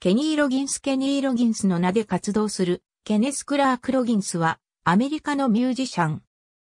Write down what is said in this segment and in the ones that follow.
ケニー・ロギンス・ケニー・ロギンスの名で活動する、ケネス・クラーク・ロギンスは、アメリカのミュージシャン。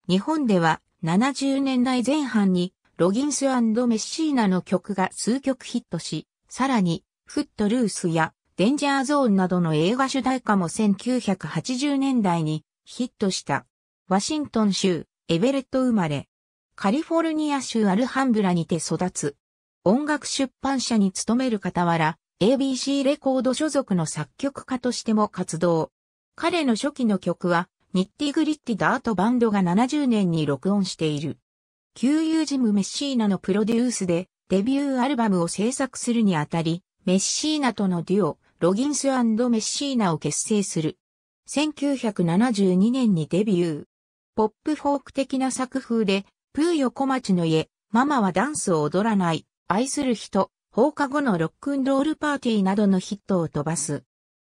日本では、70年代前半に、ロギンスメッシーナの曲が数曲ヒットし、さらに、フットルースや、デンジャーゾーンなどの映画主題歌も1980年代にヒットした。ワシントン州、エベレット生まれ。カリフォルニア州アルハンブラにて育つ。音楽出版社に勤める傍ら、ABC レコード所属の作曲家としても活動。彼の初期の曲は、ニッティグリッティダートバンドが70年に録音している。旧友ジム・メッシーナのプロデュースで、デビューアルバムを制作するにあたり、メッシーナとのデュオ、ロギンスメッシーナを結成する。1972年にデビュー。ポップフォーク的な作風で、プー横町の家、ママはダンスを踊らない、愛する人、放課後のロックンロールパーティーなどのヒットを飛ばす。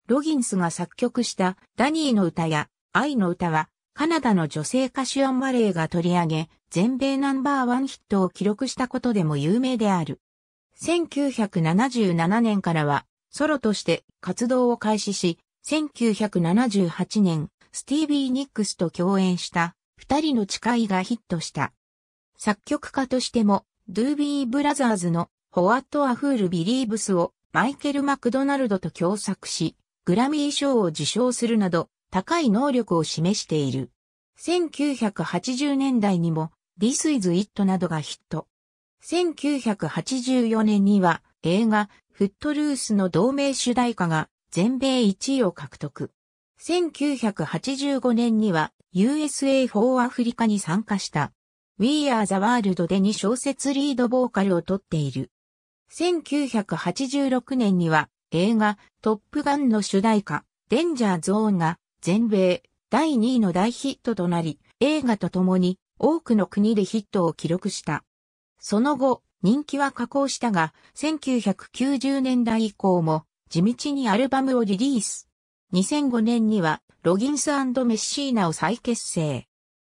ロギンスが作曲したダニーの歌や愛の歌はカナダの女性歌手アン・マレーが取り上げ全米ナンバーワンヒットを記録したことでも有名である。1977年からはソロとして活動を開始し、1978年スティービー・ニックスと共演した二人の誓いがヒットした。作曲家としてもドゥービー・ブラザーズのホワット・アフール・ビリーブスをマイケル・マクドナルドと共作し、グラミー賞を受賞するなど、高い能力を示している。1980年代にも This is It などがヒット。1984年には映画フットルースの同名主題歌が全米1位を獲得。1985年には USA for Africa に参加した We Are the World で2小節リードボーカルを取っている。1986年には映画トップガンの主題歌デンジャーゾーンが全米第2位の大ヒットとなり映画と共に多くの国でヒットを記録した。その後人気は下降したが1990年代以降も地道にアルバムをリリース。2005年にはロギンスメッシーナを再結成。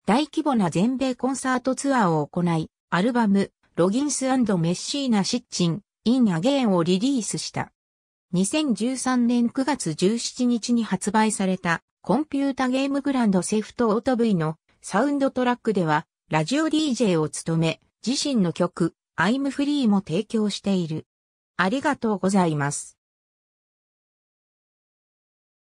大規模な全米コンサートツアーを行い、アルバムロギンスメッシーナ・シッチン、In Again をリリースした。2013年9月17日に発売されたコンピュータゲームグランドセフトオート V のサウンドトラックではラジオ DJ を務め自身の曲 I'm Free も提供している。ありがとうございます。